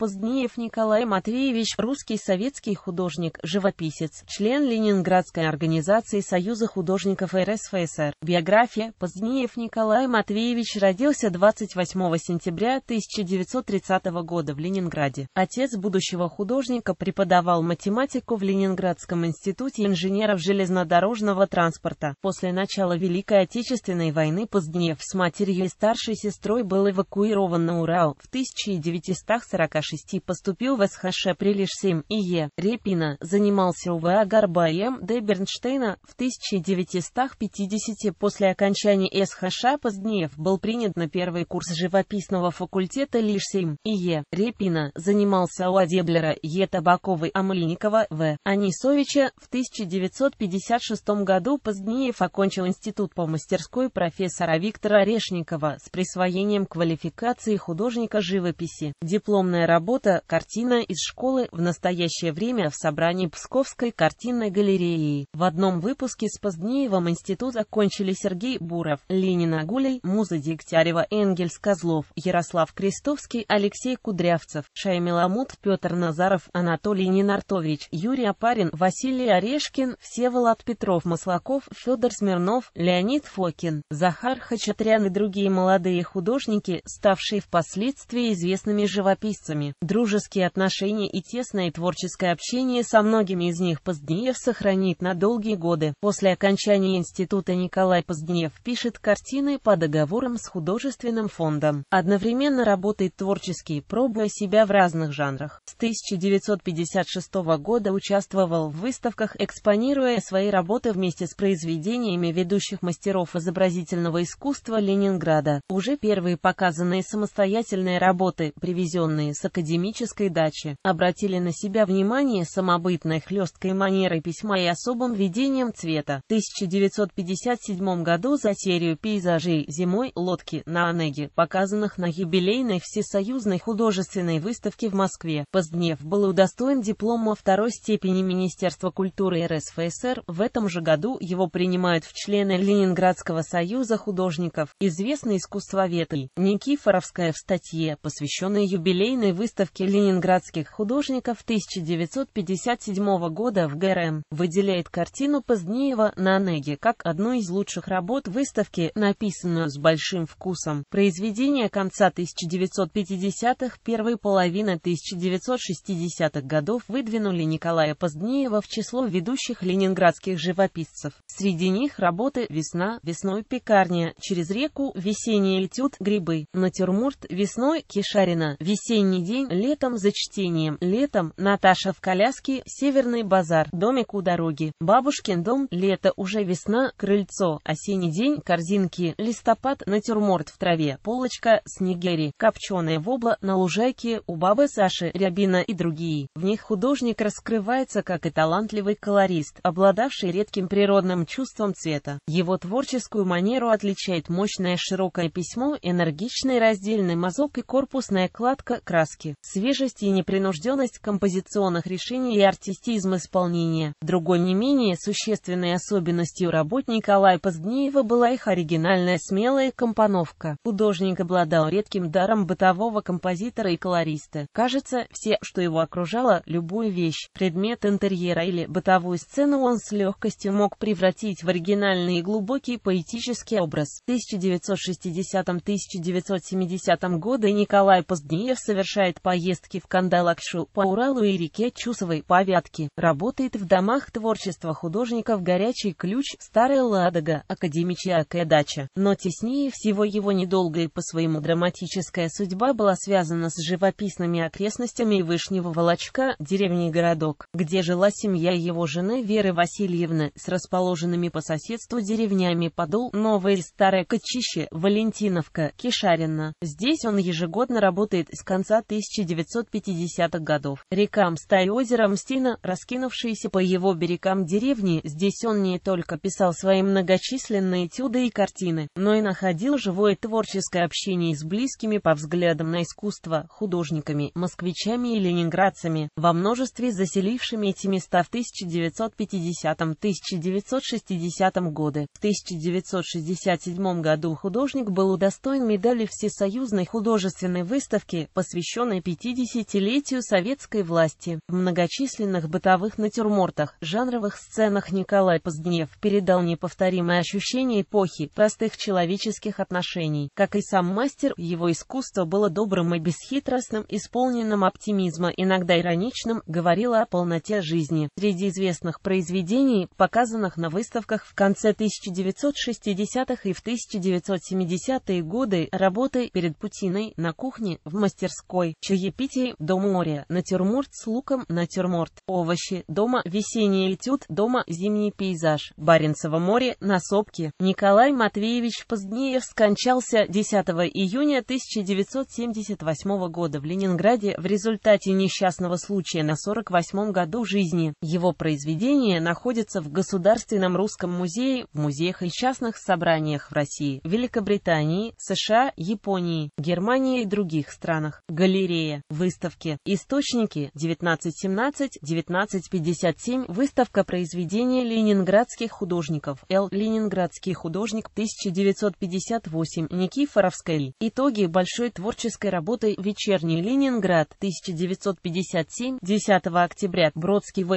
Позднеев Николай Матвеевич, русский советский художник, живописец, член Ленинградской организации Союза художников РСФСР. Биография Позднеев Николай Матвеевич родился 28 сентября 1930 года в Ленинграде. Отец будущего художника преподавал математику в Ленинградском институте инженеров железнодорожного транспорта. После начала Великой Отечественной войны Позднеев с матерью и старшей сестрой был эвакуирован на Урал в 1946 шести поступил в СХШ при лишь И Е Репина занимался УВА Горба и М.Д. Бернштейна в 1950 после окончания СХШ Позднеев был принят на первый курс живописного факультета лишь семь И Е Репина занимался у Адеблера Е. Табаковой Амыльникова В. Анисовича в 1956 году Позднеев окончил институт по мастерской профессора Виктора Решникова с присвоением квалификации художника живописи. Дипломная работа работа «Картина из школы» в настоящее время в собрании Псковской картинной галереи. В одном выпуске с Позднеевым институт окончили Сергей Буров, Ленина Гулей, Муза Дегтярева, Энгельс Козлов, Ярослав Крестовский, Алексей Кудрявцев, Шаймиламут, Петр Назаров, Анатолий Нинартович, Юрий Апарин, Василий Орешкин, Всеволод Петров Маслаков, Федор Смирнов, Леонид Фокин, Захар Хачатрян и другие молодые художники, ставшие впоследствии известными живописцами дружеские отношения и тесное творческое общение со многими из них Позднеев сохранит на долгие годы. После окончания института Николай Позднеев пишет картины по договорам с художественным фондом. Одновременно работает творчески, пробуя себя в разных жанрах. С 1956 года участвовал в выставках, экспонируя свои работы вместе с произведениями ведущих мастеров изобразительного искусства Ленинграда. Уже первые показанные самостоятельные работы, привезенные с академии, академической даче, обратили на себя внимание самобытной хлесткой манерой письма и особым видением цвета. В 1957 году за серию пейзажей «Зимой» лодки на Онеге, показанных на юбилейной всесоюзной художественной выставке в Москве, Позднев был удостоен диплома второй степени Министерства культуры РСФСР. В этом же году его принимают в члены Ленинградского союза художников, известный искусствовед Никифоровская в статье, посвященной юбилейной выставки ленинградских художников 1957 года в ГРМ, выделяет картину Позднеева на Неге как одну из лучших работ выставки, написанную с большим вкусом. Произведение конца 1950-х, первой половины 1960-х годов выдвинули Николая Позднеева в число ведущих ленинградских живописцев. Среди них работы «Весна», «Весной пекарня», «Через реку», «Весенний этюд», «Грибы», «Натюрморт», «Весной», «Кишарина», «Весенний день, летом за чтением, летом Наташа в коляске, северный базар, домик у дороги, бабушкин дом, лето уже весна, крыльцо, осенний день, корзинки, листопад, натюрморт в траве, полочка, снегири, копченая вобла на лужайке у бабы Саши, Рябина и другие. В них художник раскрывается как и талантливый колорист, обладавший редким природным чувством цвета. Его творческую манеру отличает мощное широкое письмо, энергичный раздельный мазок и корпусная кладка краски краски, свежесть и непринужденность композиционных решений и артистизм исполнения. Другой не менее существенной особенностью работ Николая Позднеева была их оригинальная смелая компоновка. Художник обладал редким даром бытового композитора и колориста. Кажется, все, что его окружало, любую вещь, предмет интерьера или бытовую сцену он с легкостью мог превратить в оригинальный и глубокий поэтический образ. В 1960-1970 годы Николай Позднеев совершает Продолжает поездки в Кандалакшу по Уралу и реке Чусовой по Вятке. Работает в домах творчества художников «Горячий ключ», «Старая Ладога», Академическая дача». Но теснее всего его недолгая по своему драматическая судьба была связана с живописными окрестностями Вышнего Волочка, деревни и городок, где жила семья его жены Веры Васильевны с расположенными по соседству деревнями Подол, Новое и Старое Кочище, Валентиновка, Кишарина. Здесь он ежегодно работает с конца 1900 1950-х годов. Река Мста и озеро Мстина, раскинувшиеся по его берегам деревни, здесь он не только писал свои многочисленные этюды и картины, но и находил живое творческое общение с близкими по взглядам на искусство, художниками, москвичами и ленинградцами, во множестве заселившими эти места в 1950-1960 годы. В 1967 году художник был удостоен медали Всесоюзной художественной выставки, посвященной посвященный 50-летию советской власти. В многочисленных бытовых натюрмортах, жанровых сценах Николай Позднев передал неповторимое ощущение эпохи простых человеческих отношений. Как и сам мастер, его искусство было добрым и бесхитростным, исполненным оптимизма, иногда ироничным, говорило о полноте жизни. Среди известных произведений, показанных на выставках в конце 1960-х и в 1970-е годы, работы перед путиной на кухне, в мастерской, чаепитие до моря, натюрморт с луком, натюрморт, овощи, дома, весенний этюд, дома, зимний пейзаж, Баренцево море, на сопке. Николай Матвеевич Позднеев скончался 10 июня 1978 года в Ленинграде в результате несчастного случая на 48 году жизни. Его произведения находятся в Государственном русском музее, в музеях и частных собраниях в России, Великобритании, США, Японии, Германии и других странах. Галерея галерея, выставки, источники 1917-1957, выставка произведения ленинградских художников, Л. Ленинградский художник 1958, Никифоровской, итоги большой творческой работы «Вечерний Ленинград» 1957, 10 октября, Бродский в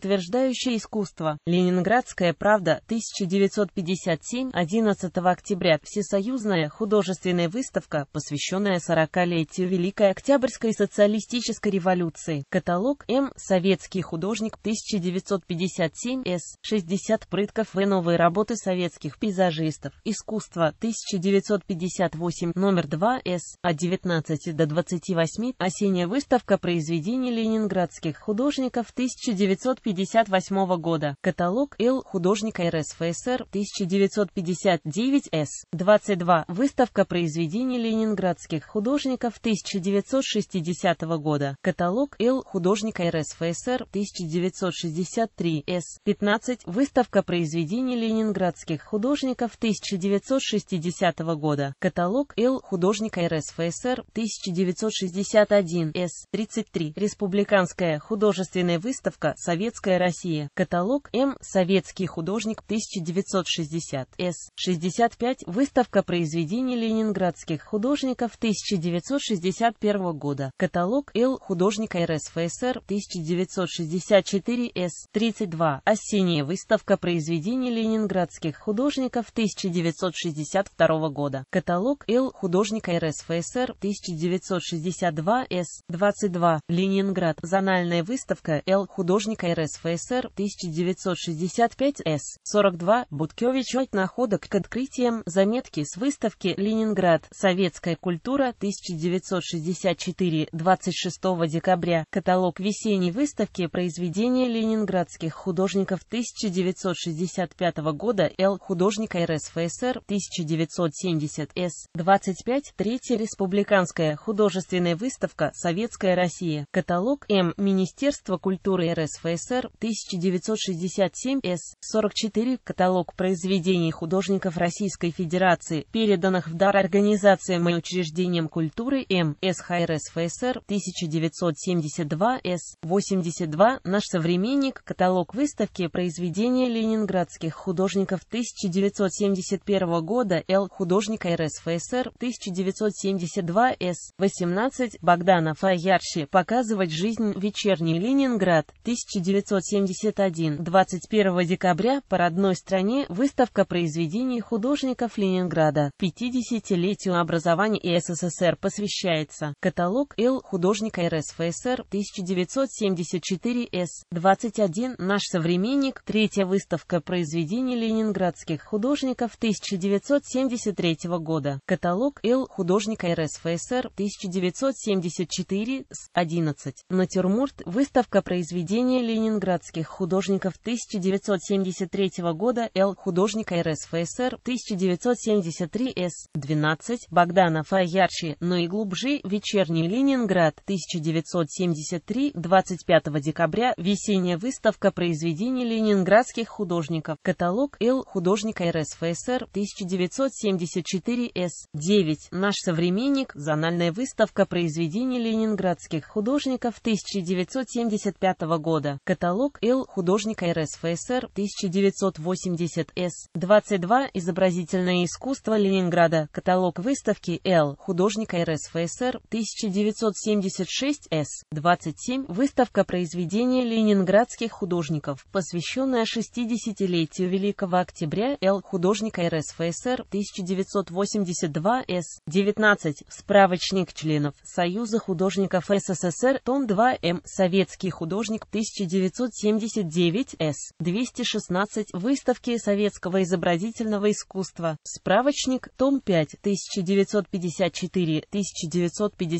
утверждающее искусство, Ленинградская правда 1957, 11 октября, Всесоюзная художественная выставка, посвященная 40-летию Великой Октябрьской Октябрьской социалистической революции. Каталог М. Советский художник 1957 С. 60 прытков В. новые работы советских пейзажистов. Искусство 1958 номер 2 С. От 19 до 28 осенняя выставка произведений ленинградских художников 1958 года. Каталог Л. Художника РСФСР 1959 С. 22 выставка произведений ленинградских художников 1958 1960 года. Каталог Л. Художника РСФСР 1963 С. 15. Выставка произведений ленинградских художников 1960 года. Каталог Л. Художника РСФСР 1961 С. 33. Республиканская художественная выставка «Советская Россия». Каталог М. Советский художник 1960 С. 65. Выставка произведений ленинградских художников 1961 1941 года. Каталог Л. Художника РСФСР 1964 С-32. Осенняя выставка произведений ленинградских художников 1962 года. Каталог Л. Художника РСФСР 1962 С-22. Ленинград. Зональная выставка Л. Художника РСФСР 1965 С-42. Буткевич от находок к открытиям. Заметки с выставки «Ленинград. Советская культура 1960 54 26 декабря каталог весенней выставки произведения ленинградских художников 1965 года Л. Художника РСФСР 1970 С. 25 Третья республиканская художественная выставка «Советская Россия». Каталог М. Министерства культуры РСФСР 1967 С. 44 Каталог произведений художников Российской Федерации, переданных в дар организациям и учреждениям культуры М. С. РСФСР 1972 С-82 «Наш современник» каталог выставки произведения ленинградских художников 1971 года Л. Художник РСФСР 1972 С-18 Богдана А. «Показывать жизнь. Вечерний Ленинград» 1971 21 декабря по родной стране выставка произведений художников Ленинграда 50-летию образования СССР посвящается. Каталог Л. Художника РСФСР 1974 С. 21. Наш современник. Третья выставка произведений ленинградских художников 1973 года. Каталог Л. Художника РСФСР 1974 С. 11. Натюрморт. Выставка произведений ленинградских художников 1973 года Л. Художника РСФСР 1973 С. 12. Богданов А. Ярче, но и глубже. Вечер «Вечерний Ленинград» 1973, 25 декабря, весенняя выставка произведений ленинградских художников, каталог Л. Художника РСФСР 1974 С. 9. Наш современник, зональная выставка произведений ленинградских художников 1975 года, каталог Л. Художника РСФСР 1980 С. 22. Изобразительное искусство Ленинграда, каталог выставки Л. Художника РСФСР 1980 1976 С-27 выставка произведения ленинградских художников, посвященная 60-летию Великого Октября Л. художника РСФСР 1982 С-19, справочник членов Союза художников СССР, том 2 М. Советский художник 1979 С-216, выставки советского изобразительного искусства, справочник, том 5, 1954-1950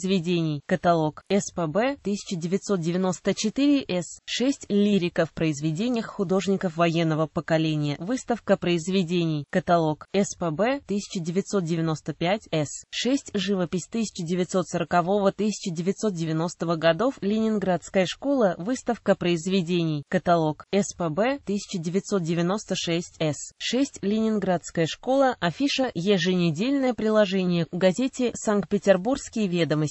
произведений, каталог, СПБ, 1994, С6, лирика в произведениях художников военного поколения, выставка произведений, каталог, СПБ, 1995, С6, живопись 1940-1990 годов, Ленинградская школа, выставка произведений, каталог, СПБ, 1996, С6, Ленинградская школа, афиша, еженедельное приложение к газете «Санкт-Петербургские ведомости».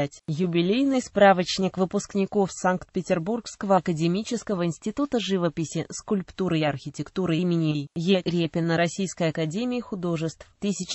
5. Юбилейный справочник выпускников Санкт-Петербургского академического института живописи, скульптуры и архитектуры имени Е. Репина Российской академии художеств 1915-2005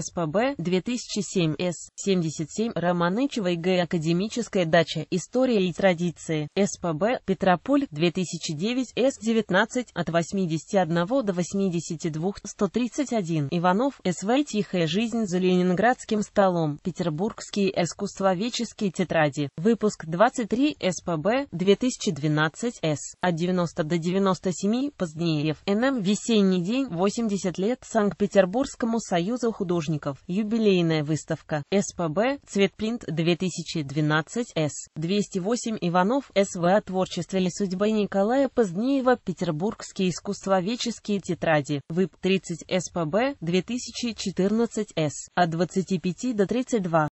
СПБ 2007 С. 77 Романычева и Г. Академическая дача «История и традиции» СПБ Петрополь 2009 С. 19 от 81 до 82 131 Иванов СВ «Тихая жизнь за ленинградским столом» Том. Петербургские искусствоведческие тетради. Выпуск 23 СПБ 2012 С. От 90 до 97 Позднеев. НМ «Весенний день. 80 лет Санкт-Петербургскому союзу художников. Юбилейная выставка. СПБ. Цветплинт 2012 С. 208 Иванов. СВ о а, творчестве или судьбе Николая Позднеева. Петербургские искусствоведческие тетради. ВИП 30 СПБ 2014 С. От 25 до 30 32.